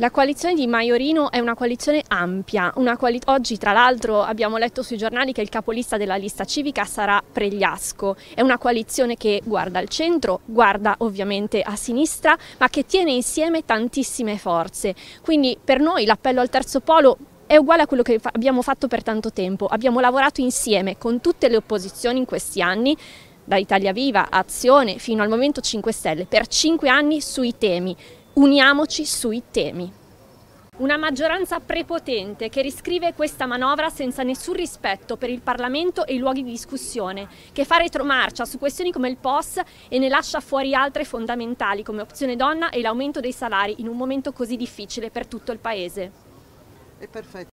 La coalizione di Maiorino è una coalizione ampia. Una coali Oggi, tra l'altro, abbiamo letto sui giornali che il capolista della lista civica sarà Pregliasco. È una coalizione che guarda al centro, guarda ovviamente a sinistra, ma che tiene insieme tantissime forze. Quindi per noi l'appello al terzo polo è uguale a quello che abbiamo fatto per tanto tempo. Abbiamo lavorato insieme con tutte le opposizioni in questi anni da Italia Viva, Azione, fino al Movimento 5 Stelle, per cinque anni sui temi uniamoci sui temi. Una maggioranza prepotente che riscrive questa manovra senza nessun rispetto per il Parlamento e i luoghi di discussione, che fa retromarcia su questioni come il POS e ne lascia fuori altre fondamentali come opzione donna e l'aumento dei salari in un momento così difficile per tutto il Paese. È perfetto.